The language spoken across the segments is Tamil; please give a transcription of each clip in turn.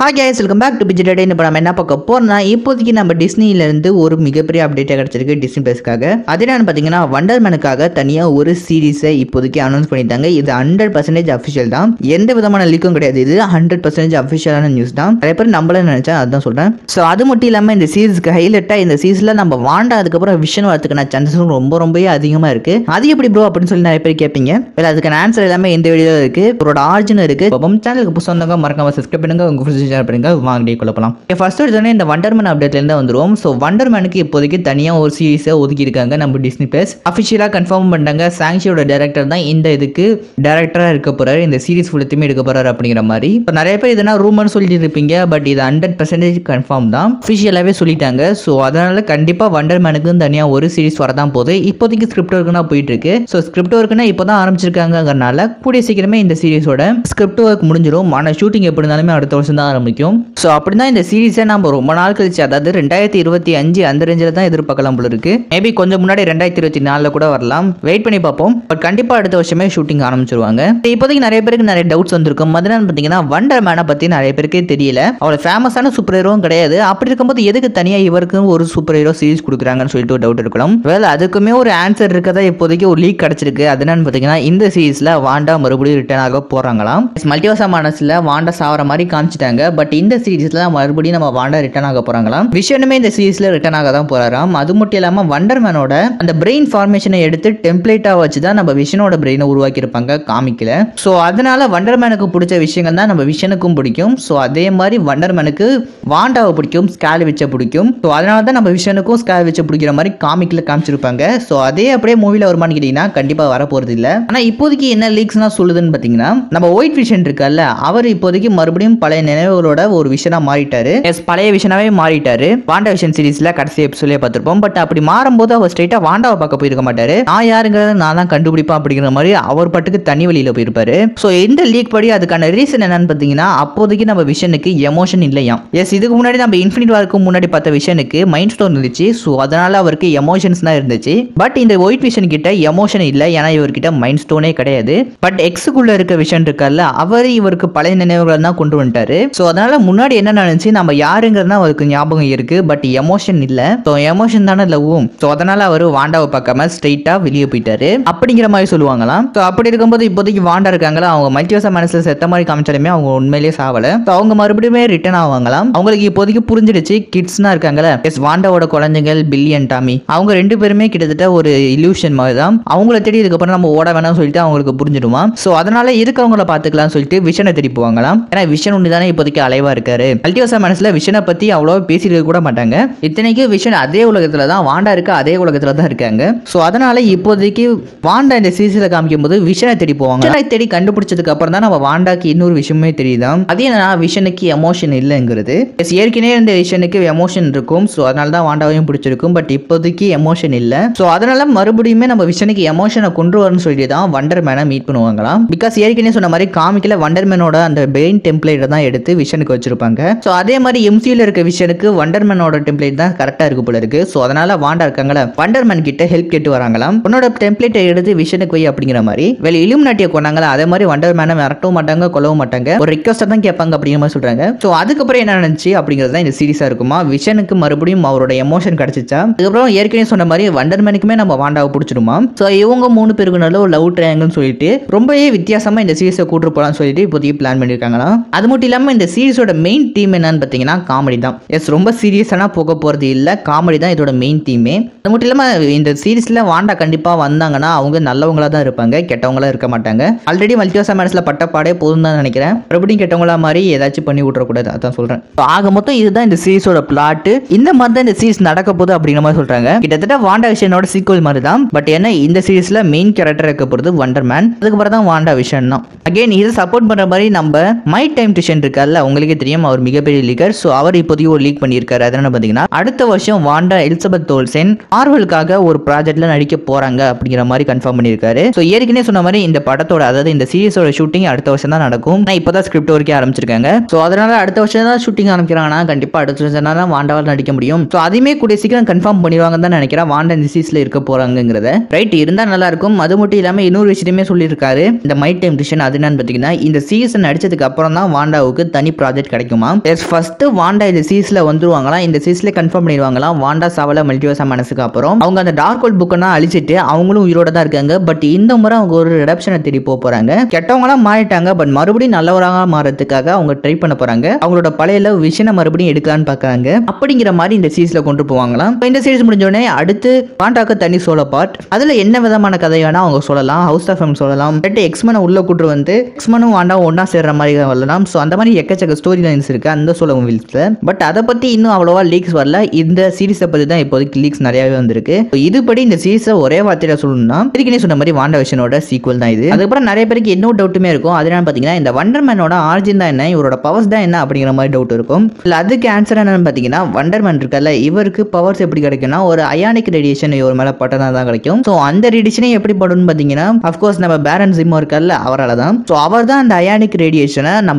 hi guys welcome back to பிஜிடே இப்போ நம்ம என்ன பார்க்க போகிறோம்னா இப்போதைக்கு நம்ம டிஸ்னிலேருந்து ஒரு மிகப்பெரிய அப்டேட்டாக கிடச்சிருக்கு டிஸ்னி ப்ளஸ்க்காக அது என்னென்னு பார்த்தீங்கன்னா வண்டர்மேனுக்காக தனியாக ஒரு சீரீஸை இப்போதைக்கு அனௌன்ஸ் பண்ணிட்டாங்க இது ஹண்ட்ரட் பர்சன்டேஜ் அஃபிஷியல் தான் எந்த விதமான லீக்கும் கிடையாது இது ஹண்ட்ரட் பர்சன்டேஜ் அஃபிஷியலான நியூஸ் தான் நிறைய பேர் நம்மளே நினச்சேன் அதுதான் சொல்கிறேன் ஸோ அது மட்டும் இல்லாமல் இந்த சீரீஸ்க்கு ஹைலைட்டாக இந்த சீரீஸில் நம்ம வாண்டா அதுக்கப்புறம் விஷன் வரதுக்கான சான்சஸும் ரொம்ப ரொம்பவே அதிகமாக இருக்குது அது எப்படி ப்ரோ அப்படின்னு சொல்லி நிறைய பேர் கேட்பீங்க வேலை அதுக்கான ஆன்சர் எல்லாமே இந்த வீடியோவில் இருக்குது இவரோட ஆர்ஜின் இருக்குது சேனலுக்கு புதுசாக மறக்காம சப்ஸ்கிரைப் பண்ணுங்க உங்கள் ஷேர் பண்ணுங்க வாங்கி குழப்பலாம் ஃபர்ஸ்ட் எடுத்தோடனே இந்த வண்டர்மேன் அப்டேட்லேருந்து வந்துருவோம் ஸோ வண்டர்மேனுக்கு இப்போதைக்கு தனியாக ஒரு சீரிஸை ஒதுக்கியிருக்காங்க நம்ம டிஸ்னி பிளஸ் அஃபிஷியலாக கன்ஃபார்ம் பண்ணிட்டாங்க சாங்ஷியோட டேரக்டர் தான் இந்த இதுக்கு டேரக்டராக இருக்க போகிறாரு இந்த சீரிஸ் ஃபுல்லத்தையுமே எடுக்க போகிறாரு அப்படிங்கிற மாதிரி இப்போ நிறைய பேர் இதெல்லாம் ரூமர்னு சொல்லிட்டு இருப்பீங்க பட் இது ஹண்ட்ரட் பர்சன்டேஜ் கன்ஃபார்ம் தான் அஃபிஷியலாகவே சொல்லிட்டாங்க ஸோ அதனால கண்டிப்பாக வண்டர்மேனுக்கு தனியாக ஒரு சீரீஸ் வரதான் போது இப்போதைக்கு ஸ்கிரிப்ட் ஒர்க்குனா போயிட்டு இருக்கு ஸோ ஸ்கிரிப்ட் ஒர்க்குனா இப்போ தான் ஆரம்பிச்சிருக்காங்கிறனால கூடிய சீக்கிரமே இந்த சீரிஸோட ஸ்கிரிப்ட் ஒர்க் முடிஞ்சிடும் ஆனால் ஷூட்டிங் எப்படி இருந்தாலுமே அடுத்த வருஷம் தான் ஆரம்பிக்கும் ஸோ அப்படி தான் இந்த சீரீஸை நம்ம ரொம்ப நாள் கழிச்சு அதாவது ரெண்டாயிரத்தி இருபத்தி அஞ்சு அந்த ரேஞ்சில் தான் எதிர்பார்க்கலாம் போல இருக்கு மேபி கொஞ்சம் முன்னாடி ரெண்டாயிரத்தி இருபத்தி நாலில் கூட வரலாம் வெயிட் பண்ணி பார்ப்போம் பட் கண்டிப்பாக அடுத்த வருஷமே ஷூட்டிங் ஆரம்பிச்சிருவாங்க இப்போதைக்கு நிறைய பேருக்கு நிறைய டவுட்ஸ் வந்திருக்கும் மதுரை பார்த்தீங்கன்னா வண்டர் மேனை பற்றி நிறைய பேருக்கே தெரியல அவளை ஃபேமஸான சூப்பர் ஹீரோவும் கிடையாது அப்படி இருக்கும்போது எதுக்கு தனியாக இவருக்கும் ஒரு சூப்பர் ஹீரோ சீரிஸ் கொடுக்குறாங்கன்னு சொல்லிட்டு ஒரு டவுட் இருக்கலாம் வேலை அதுக்குமே ஒரு ஆன்சர் இருக்கதா இப்போதைக்கு ஒரு லீக் கிடைச்சிருக்கு அது என்னன்னு பார்த்தீங்கன்னா இந்த சீரீஸில் வாண்டா மறுபடியும் ரிட்டர்ன் ஆக போகிறாங்களாம் மல்டிவாசா மனசில் வாண்டா சாவர மாதிரி காமிச்சிட்டாங்க பட் இந்த சீரீஸ்ல தான் மறுபடியும் நம்ம வாண்டர் ரிட்டர்ன் ஆக போகிறாங்களாம் விஷயமே இந்த சீரீஸ்ல ரிட்டர்ன் ஆக தான் போகிறாராம் அது மட்டும் இல்லாமல் வண்டர்மேனோட அந்த பிரெயின் ஃபார்மேஷனை எடுத்து டெம்ப்ளேட்டா வச்சு தான் நம்ம விஷனோட பிரெயினை இருப்பாங்க காமிக்கல ஸோ அதனால் வண்டர்மேனுக்கு பிடிச்ச விஷயங்கள் தான் நம்ம விஷனுக்கும் பிடிக்கும் ஸோ அதே மாதிரி வண்டர்மேனுக்கு வாண்டாவை பிடிக்கும் ஸ்கேல் வச்ச பிடிக்கும் ஸோ அதனால தான் நம்ம விஷனுக்கும் ஸ்கேல் வச்ச பிடிக்கிற மாதிரி காமிக்கில் காமிச்சிருப்பாங்க ஸோ அதே அப்படியே மூவியில் வருமானு கேட்டிங்கன்னா கண்டிப்பாக வரப்போகிறது இல்லை ஆனால் இப்போதைக்கு என்ன லீக்ஸ்லாம் சொல்லுதுன்னு பார்த்தீங்கன்னா நம்ம ஒயிட் விஷன் இருக்கல்ல அவர் இப்போதைக்கு மறுபடியும் பழைய நினைவு நினைவுகளோட ஒரு விஷனா மாறிட்டாரு எஸ் பழைய விஷனாவே மாறிட்டாரு வாண்டா விஷன் சீரீஸ்ல கடைசி எபிசோட்லயே பார்த்திருப்போம் பட் அப்படி மாறும் போது அவர் ஸ்ட்ரைட்டா வாண்டாவை பார்க்க போயிருக்க மாட்டாரு நான் யாருங்கிறத நான் தான் கண்டுபிடிப்பா அப்படிங்கிற மாதிரி அவர் பாட்டுக்கு தனி வழியில போயிருப்பாரு ஸோ இந்த லீக் படி அதுக்கான ரீசன் என்னன்னு பாத்தீங்கன்னா அப்போதைக்கு நம்ம விஷனுக்கு எமோஷன் இல்லையா எஸ் இதுக்கு முன்னாடி நம்ம இன்ஃபினிட் வார்க்கு முன்னாடி பார்த்த விஷனுக்கு மைண்ட் ஸ்டோன் இருந்துச்சு ஸோ அதனால அவருக்கு எமோஷன்ஸ் தான் இருந்துச்சு பட் இந்த ஒயிட் விஷன் கிட்ட எமோஷன் இல்லை ஏன்னா இவர்கிட்ட மைண்ட் ஸ்டோனே கிடையாது பட் எக்ஸுக்குள்ள இருக்க விஷன் இருக்கார்ல அவர் இவருக்கு பழைய நினைவுகளை தான் கொண்டு வந்துட்டாரு ஸோ அதனால் முன்னாடி என்ன நினச்சி நம்ம யாருங்கிறது தான் அவருக்கு ஞாபகம் இருக்குது பட் எமோஷன் இல்லை ஸோ எமோஷன் தானே லவ்வும் ஸோ அதனால் அவர் வாண்டாவை பார்க்காம ஸ்ட்ரெயிட்டாக வெளியே போயிட்டாரு அப்படிங்கிற மாதிரி சொல்லுவாங்களாம் ஸோ அப்படி இருக்கும்போது இப்போதைக்கு வாண்டா இருக்காங்களா அவங்க மல்டிவர்ஸ மனசில் செத்த மாதிரி காமிச்சாலுமே அவங்க உண்மையிலேயே சாவலை ஸோ அவங்க மறுபடியும் ரிட்டர்ன் ஆவாங்களாம் அவங்களுக்கு இப்போதைக்கு புரிஞ்சிடுச்சு கிட்ஸ்னா இருக்காங்களே எஸ் வாண்டாவோட குழந்தைகள் பில்லியன் டாமி அவங்க ரெண்டு பேருமே கிட்டத்தட்ட ஒரு இல்யூஷன் மாதிரி தான் அவங்கள தேடி இதுக்கப்புறம் நம்ம ஓட வேணாம்னு சொல்லிட்டு அவங்களுக்கு புரிஞ்சிடுவான் ஸோ அதனால இருக்கிறவங்கள பார்த்துக்கலாம்னு சொல்லிட்டு விஷனை தேடி போவாங்களாம் ஏன்னா விஷன் ஒன்று தானே இப்போ இப்போதைக்கு அலைவா இருக்காரு அல்டியோசா மனசுல விஷனை பத்தி அவ்வளோ பேசிட்டு கூட மாட்டாங்க இத்தனைக்கு விஷன் அதே உலகத்துல தான் வாண்டா இருக்க அதே உலகத்துல தான் இருக்காங்க ஸோ அதனால இப்போதைக்கு வாண்டா இந்த சீசில காமிக்கும் போது விஷனை தேடி போவாங்க விஷனை தேடி கண்டுபிடிச்சதுக்கு அப்புறம் தான் நம்ம வாண்டாக்கு இன்னொரு விஷயமே தெரியுதான் அது என்னன்னா விஷனுக்கு எமோஷன் இல்லைங்கிறது ஏற்கனவே இந்த விஷனுக்கு எமோஷன் இருக்கும் ஸோ அதனால தான் வாண்டாவையும் பிடிச்சிருக்கும் பட் இப்போதைக்கு எமோஷன் இல்லை ஸோ அதனால மறுபடியுமே நம்ம விஷனுக்கு எமோஷனை கொண்டு வரணும்னு சொல்லி தான் வண்டர் மேனை மீட் பண்ணுவாங்களாம் பிகாஸ் ஏற்கனவே சொன்ன மாதிரி காமிக்கல வண்டர் மேனோட அந்த பெயின் டெம்ப்ளேட்டை தான் எடுத்து விஷனுக்கு வச்சிருப்பாங்க ஸோ அதே மாதிரி எம்சியில் இருக்க விஷனுக்கு வண்டர்மனோட டெம்ப்ளேட் தான் கரெக்டாக இருக்கு போல இருக்கு ஸோ அதனால வாண்டா இருக்காங்களா வண்டர்மேன் கிட்ட ஹெல்ப் கேட்டு வராங்களாம் உன்னோட டெம்ப்ளேட்டை எடுத்து விஷனுக்கு போய் அப்படிங்கிற மாதிரி வெளியே இலும் நாட்டியை கொண்டாங்களா அதே மாதிரி வண்டர்மேனை மிரட்டவும் மாட்டாங்க கொல்லவும் மாட்டாங்க ஒரு ரிக்வஸ்ட்டை தான் கேட்பாங்க அப்படிங்கிற மாதிரி சொல்றாங்க ஸோ அதுக்கப்புறம் என்ன நடந்துச்சு அப்படிங்கிறது தான் இந்த சீரியஸாக இருக்குமா விஷனுக்கு மறுபடியும் அவரோட எமோஷன் கிடைச்சிச்சா அதுக்கப்புறம் ஏற்கனவே சொன்ன மாதிரி வண்டர்மேனுக்குமே நம்ம வாண்டாவை பிடிச்சிருமா ஸோ இவங்க மூணு பேருக்கு நல்ல ஒரு லவ் ட்ரையாங்கன்னு சொல்லிட்டு ரொம்பவே வித்தியாசமாக இந்த சீரியஸை கூட்டு போகலாம்னு சொல்லிட்டு இப்போதைக்கு பிளான் பண்ணியிருக்காங்களாம் அது மட்டும் இல்லாமல் இந்த சீரிஸோட மெயின் தீம் என்னன்னு பார்த்தீங்கன்னா காமெடி தான் எஸ் ரொம்ப சீரியஸானா போக போகிறது இல்லை காமெடி தான் இதோட மெயின் தீமே அது மட்டும் இல்லாமல் இந்த சீரீஸில் வாண்டா கண்டிப்பாக வந்தாங்கன்னா அவங்க நல்லவங்களாக தான் இருப்பாங்க கெட்டவங்களாக இருக்க மாட்டாங்க ஆல்ரெடி மல்டிவர்ஸ் மேனஸில் பட்டப்பாடே போதும் தான் நினைக்கிறேன் மறுபடியும் கெட்டவங்களா மாதிரி ஏதாச்சும் பண்ணி விட்றக்கூடாது அதான் சொல்கிறேன் ஆக மொத்தம் இதுதான் இந்த சீரிஸோட பிளாட்டு இந்த மாதிரி தான் இந்த சீரிஸ் நடக்க போகுது அப்படிங்கிற மாதிரி சொல்கிறாங்க கிட்டத்தட்ட வாண்டா விஷயனோட சீக்வல் மாதிரி தான் பட் ஏன்னா இந்த சீரிஸில் மெயின் கேரக்டர் இருக்க போகிறது வண்டர் மேன் அதுக்கப்புறம் தான் வாண்டா விஷன் தான் அகெயின் இதை சப்போர்ட் பண்ணுற மாதிரி நம்ம மை டைம் டியூஷன் இருக்கால உங்களுக்கே தெரியும் அவர் மிகப்பெரிய லீகர் ஸோ அவர் இப்போதையும் ஒரு லீக் பண்ணியிருக்காரு அதனால பார்த்தீங்கன்னா அடுத்த வருஷம் வாண்டா எலிசபெத் தோல்சென் மார்வலுக்காக ஒரு ப்ராஜெக்ட்ல நடிக்க போறாங்க அப்படிங்கிற மாதிரி கன்ஃபார்ம் பண்ணியிருக்காரு ஸோ ஏற்கனவே சொன்ன மாதிரி இந்த படத்தோட அதாவது இந்த சீரியஸோட ஷூட்டிங் அடுத்த வருஷம் தான் நடக்கும் நான் இப்போதான் ஸ்கிரிப்ட் வரைக்கும் ஆரம்பிச்சிருக்காங்க ஸோ அதனால அடுத்த வருஷம் தான் ஷூட்டிங் ஆரம்பிக்கிறாங்கன்னா கண்டிப்பாக அடுத்த வருஷம் தான் வாண்டாவால் நடிக்க முடியும் ஸோ அதையுமே கூட சீக்கிரம் கன்ஃபார்ம் பண்ணிடுவாங்கன்னு தான் நினைக்கிறேன் வாண்டா இந்த சீஸ்ல இருக்க போறாங்கிறத ரைட் இருந்தால் நல்லா இருக்கும் அது மட்டும் இல்லாமல் இன்னொரு விஷயமே சொல்லியிருக்காரு இந்த மை டைம் டிஷன் அது என்னன்னு பார்த்தீங்கன்னா இந்த சீசன் நடிச்சதுக்கு அப்புறம் தான் வாண்டாவுக்கு தனி மணி ப்ராஜெக்ட் கிடைக்குமா எஸ் ஃபர்ஸ்ட் வாண்டா இந்த சீஸ்ல வந்துருவாங்களா இந்த சீஸ்ல கன்ஃபார்ம் பண்ணிடுவாங்களா வாண்டா சாவல மல்டிவர்ஸ் மனசுக்கு அப்புறம் அவங்க அந்த டார்க் ஹோல் புக்கெல்லாம் அழிச்சிட்டு அவங்களும் உயிரோட தான் இருக்காங்க பட் இந்த முறை அவங்க ஒரு ரிடப்ஷனை தேடி போக போறாங்க கெட்டவங்களாம் மாறிட்டாங்க பட் மறுபடியும் நல்லவராக மாறதுக்காக அவங்க ட்ரை பண்ண போறாங்க அவங்களோட பழைய விஷனை மறுபடியும் எடுக்கலான்னு பாக்குறாங்க அப்படிங்கிற மாதிரி இந்த சீஸ்ல கொண்டு போவாங்களாம் இந்த சீரிஸ் முடிஞ்சோடனே அடுத்து பாண்டாக்கு தனி சோழ பார்ட் அதுல என்ன விதமான வேணா அவங்க சொல்லலாம் ஹவுஸ் ஆஃப் எம் சொல்லலாம் ரெண்டு எக்ஸ்மனை உள்ள கூட்டு வந்து எக்ஸ்மனும் வாண்டா ஒன்னா சேர்ற மாதிரி வரலாம் ஸோ அந்த மாதிரி எக்க எக்கச்சக்க ஸ்டோரி லைன்ஸ் இருக்குது அந்த சோழ மூவிஸில் பட் அதை பற்றி இன்னும் அவ்வளோவா லீக்ஸ் வரல இந்த சீரீஸை பற்றி தான் இப்போதைக்கு லீக்ஸ் நிறையாவே வந்திருக்கு இதுபடி இந்த சீரிஸை ஒரே வார்த்தையில் சொல்லணும்னா திருக்கினே சொன்ன மாதிரி வாண்ட விஷனோட சீக்வல் தான் இது அதுக்கப்புறம் நிறைய பேருக்கு என்ன டவுட்டுமே இருக்கும் அதனால பார்த்தீங்கன்னா இந்த வண்டர்மேனோட ஆர்ஜின் தான் என்ன இவரோட பவர்ஸ் தான் என்ன அப்படிங்கிற மாதிரி டவுட் இருக்கும் இல்லை அதுக்கு ஆன்சர் என்னன்னு பார்த்தீங்கன்னா வண்டர்மேன் இருக்கல இவருக்கு பவர்ஸ் எப்படி கிடைக்கும்னா ஒரு அயானிக் ரேடியேஷன் இவர் மேலே பட்டதாக தான் கிடைக்கும் ஸோ அந்த ரேடியேஷனே எப்படி படும்னு பார்த்தீங்கன்னா அஃப்கோர்ஸ் நம்ம பேரன் சிம்மோ இருக்கல அவரால் தான் ஸோ அவர் தான் அந்த அயானிக் ரேடியேஷனை நம்ம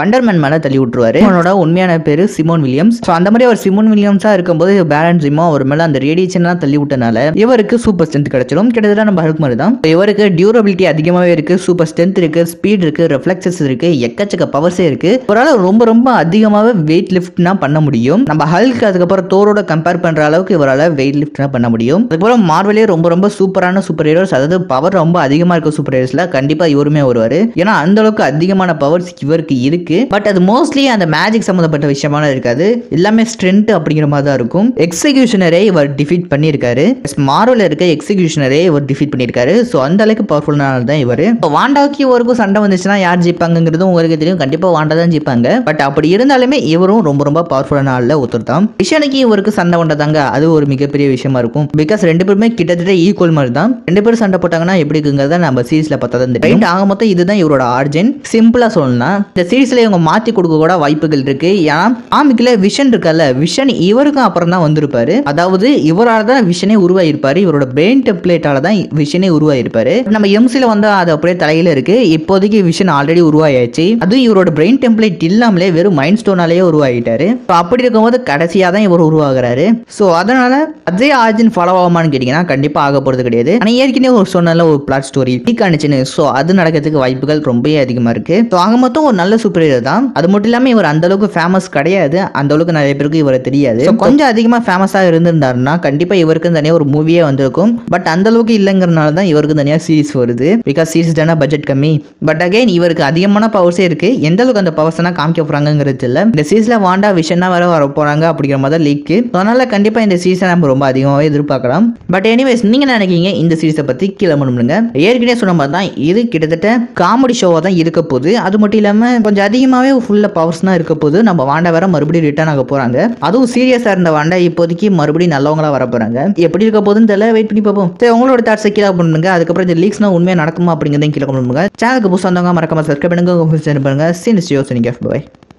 வண்டர்மேன் சிமோன் மேலே தள்ளி விட்டுருவாரு அவனோட உண்மையான பேர் சிமோன் வில்லியம்ஸ் ஸோ அந்த மாதிரி அவர் சிமோன் இருக்கும் இருக்கும்போது பேலன்ஸ் ஜிமோ அவர் மேலே அந்த ரேடியேஷன்லாம் தள்ளி விட்டனால இவருக்கு சூப்பர் ஸ்ட்ரென்த் கிடைச்சிடும் கிட்டத்தட்ட நம்ம ஹல்க் மாதிரி தான் இவருக்கு டியூரபிலிட்டி அதிகமாகவே இருக்கு சூப்பர் ஸ்ட்ரென்த் இருக்கு ஸ்பீட் இருக்கு ரிஃப்ளெக்சஸ் இருக்கு எக்கச்சக்க பவர்ஸே இருக்கு அவரால் ரொம்ப ரொம்ப அதிகமாக வெயிட் லிஃப்ட்னா பண்ண முடியும் நம்ம ஹல்க் அதுக்கப்புறம் தோரோட கம்பேர் பண்ற அளவுக்கு இவரால் வெயிட் லிஃப்ட்னா பண்ண முடியும் அதுக்கப்புறம் மார்வலே ரொம்ப ரொம்ப சூப்பரான சூப்பர் ஹீரோஸ் அதாவது பவர் ரொம்ப அதிகமாக இருக்க சூப்பர் ஹீரோஸ்ல கண்டிப்பா இவருமே வருவார் ஏன்னா அந்த அளவுக்கு அதிகமான பவர்ஸ் இவருக்கு இருக்கு பட் பட் அது மோஸ்ட்லி அந்த மேஜிக் சம்மந்தப்பட்ட விஷயமான இருக்காது எல்லாமே ஸ்ட்ரென்த் அப்படிங்கிற மாதிரி தான் இருக்கும் எக்ஸிகியூஷனரே இவர் டிஃபீட் பண்ணியிருக்காரு மாரோவில் இருக்க எக்ஸிகியூஷனரே இவர் டிஃபீட் பண்ணியிருக்காரு ஸோ அந்த அளவுக்கு பவர்ஃபுல்லான தான் இவர் வாண்டாக்கி இவருக்கும் சண்டை வந்துச்சுன்னா யார் ஜெயிப்பாங்கிறதும் உங்களுக்கு தெரியும் கண்டிப்பாக வாண்டா தான் ஜெயிப்பாங்க பட் அப்படி இருந்தாலுமே இவரும் ரொம்ப ரொம்ப பவர்ஃபுல்லான ஆளில் ஒருத்தர் தான் விஷானுக்கு இவருக்கு சண்டை பண்ணதாங்க அது ஒரு மிகப்பெரிய விஷயமா இருக்கும் பிகாஸ் ரெண்டு பேருமே கிட்டத்தட்ட ஈக்குவல் மாதிரி தான் ரெண்டு பேரும் சண்டை போட்டாங்கன்னா எப்படி இருக்குங்கிறத நம்ம சீரீஸில் பார்த்தா தான் தெரியும் ஆக மொத்தம் இதுதான் இவரோட ஆர்ஜின் சிம்பிளாக சொல்லணும்னா இந்த சீரீஸில் இவங்க மாற்றி கொடுக்க கூட வாய்ப்புகள் இருக்கு ஏன்னா ஆமிக்கல விஷன் இருக்கல விஷன் இவருக்கும் அப்புறம் தான் வந்திருப்பாரு அதாவது இவரால் தான் விஷனே உருவாயிருப்பாரு இவரோட பிரெயின் டெம்ப்ளேட்டால தான் விஷனே உருவாயிருப்பாரு நம்ம எம்சியில் வந்து அது அப்படியே தலையில இருக்கு இப்போதைக்கு விஷன் ஆல்ரெடி உருவாயாச்சு அதுவும் இவரோட பிரெயின் டெம்ப்ளேட் இல்லாமலே வெறும் மைண்ட் ஸ்டோனாலேயே உருவாகிட்டாரு ஸோ அப்படி இருக்கும்போது கடைசியாக தான் இவர் உருவாகிறாரு ஸோ அதனால அஜய் ஆர்ஜின் ஃபாலோ ஆகுமான்னு கேட்டீங்கன்னா கண்டிப்பாக ஆக போறது கிடையாது ஆனால் ஏற்கனவே ஒரு சொன்னால ஒரு பிளாட் ஸ்டோரி டீக் ஆனிச்சுன்னு ஸோ அது நடக்கிறதுக்கு வாய்ப்புகள் ரொம்பவே அதிகமாக இருக்குது ஸோ ஆக மொத்தம் ஒரு நல்ல சூப்பர் தான் சொல்லலாம் அது மட்டும் இல்லாம இவர் அந்த அளவுக்கு ஃபேமஸ் கிடையாது அந்த அளவுக்கு நிறைய பேருக்கு இவரை தெரியாது கொஞ்சம் அதிகமா ஃபேமஸாக இருந்திருந்தாருன்னா கண்டிப்பா இவருக்கு தனியா ஒரு மூவியே வந்திருக்கும் பட் அந்த அளவுக்கு இல்லைங்கிறனால தான் இவருக்கு தனியா சீரிஸ் வருது பிகாஸ் சீரிஸ் தானே பட்ஜெட் கம்மி பட் அகைன் இவருக்கு அதிகமான பவர்ஸே இருக்கு எந்த அளவுக்கு அந்த பவர்ஸ்னா காமிக்க போறாங்கிறது இல்லை இந்த சீரிஸ்ல வாண்டா விஷனா வர வர போறாங்க அப்படிங்கிற மாதிரி தான் லீக் அதனால கண்டிப்பா இந்த சீரிஸை நம்ம ரொம்ப அதிகமாகவே எதிர்பார்க்கலாம் பட் எனிவேஸ் நீங்க நினைக்கீங்க இந்த சீரிஸை பத்தி கீழே முடியுங்க ஏற்கனவே சொன்ன மாதிரி தான் இது கிட்டத்தட்ட காமெடி ஷோவா தான் இருக்க போகுது அது மட்டும் இல்லாம கொஞ்சம் அதிகமாவே ஃபுல்ல பவர்ஸ் தான் இருக்க போது நம்ம வாண்டா வேற மறுபடியும் ரிட்டர்ன் ஆக போறாங்க அதுவும் சீரியஸா இருந்த வாண்டா இப்போதைக்கு மறுபடியும் நல்லவங்களா வர போறாங்க எப்படி இருக்க போது தெரியல வெயிட் பண்ணி பார்ப்போம் சரி உங்களோட தாட்ஸ் கீழே பண்ணுங்க அதுக்கப்புறம் இந்த லீக்ஸ்னா உண்மையா நடக்குமா அப்படிங்கிறதையும் கீழே பண்ணுங்க சேனலுக்கு புதுசாக வந்தவங்க மறக்காம சப்ஸ்கிரைப் பண்ணுங்க சேனல் பண்ணுங்க சீனிஸ் யோசனிங்க பாய்